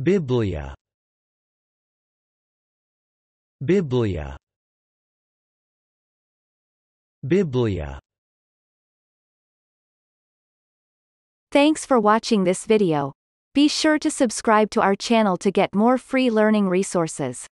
Biblia Biblia Biblia Thanks for watching this video. Be sure to subscribe to our channel to get more free learning resources.